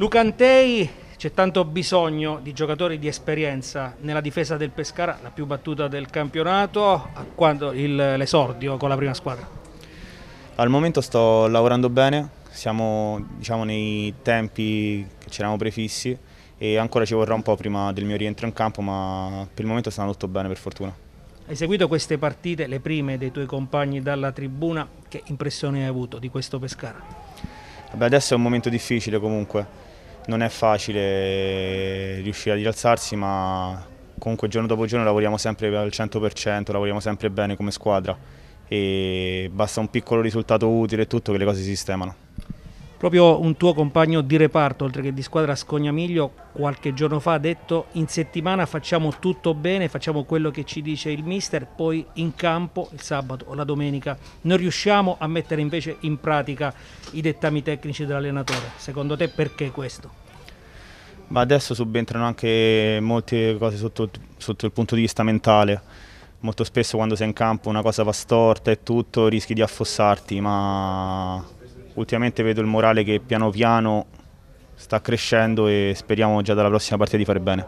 Lucantei c'è tanto bisogno di giocatori di esperienza nella difesa del Pescara, la più battuta del campionato, quando il, l'esordio con la prima squadra? Al momento sto lavorando bene, siamo diciamo, nei tempi che ci eravamo prefissi e ancora ci vorrà un po' prima del mio rientro in campo, ma per il momento sta tutto bene per fortuna. Hai seguito queste partite, le prime dei tuoi compagni dalla tribuna, che impressione hai avuto di questo Pescara? Beh, adesso è un momento difficile comunque non è facile riuscire a rialzarsi ma comunque giorno dopo giorno lavoriamo sempre al 100%, lavoriamo sempre bene come squadra e basta un piccolo risultato utile e tutto che le cose si sistemano. Proprio un tuo compagno di reparto, oltre che di squadra Scognamiglio, qualche giorno fa ha detto in settimana facciamo tutto bene, facciamo quello che ci dice il mister, poi in campo il sabato o la domenica non riusciamo a mettere invece in pratica i dettami tecnici dell'allenatore. Secondo te perché questo? Ma adesso subentrano anche molte cose sotto, sotto il punto di vista mentale. Molto spesso quando sei in campo una cosa va storta e tutto, rischi di affossarti, ma ultimamente vedo il morale che piano piano sta crescendo e speriamo già dalla prossima partita di fare bene.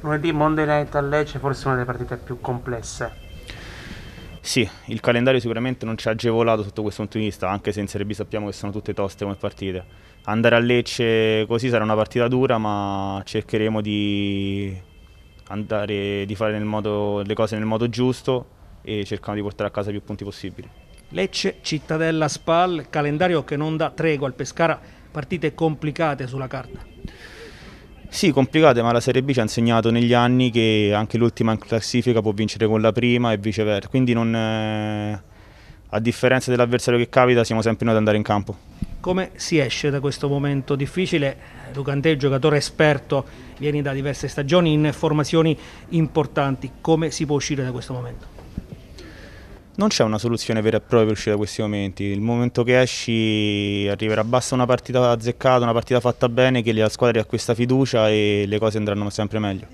Lunedì Monday Night a Lecce forse una delle partite più complesse. Sì, il calendario sicuramente non ci ha agevolato sotto questo punto di vista, anche se in Serie B sappiamo che sono tutte toste come partite. Andare a Lecce così sarà una partita dura, ma cercheremo di, andare, di fare modo, le cose nel modo giusto e cercando di portare a casa più punti possibili. Lecce, Cittadella, Spal, calendario che non dà tregua al Pescara, partite complicate sulla carta. Sì, complicate, ma la Serie B ci ha insegnato negli anni che anche l'ultima in classifica può vincere con la prima e viceversa, quindi non, eh, a differenza dell'avversario che capita siamo sempre noi ad andare in campo. Come si esce da questo momento difficile? Lucante, giocatore esperto, vieni da diverse stagioni in formazioni importanti, come si può uscire da questo momento? Non c'è una soluzione vera e propria per uscire da questi momenti. Il momento che esci arriverà, basta una partita azzeccata, una partita fatta bene, che la squadra questa fiducia e le cose andranno sempre meglio.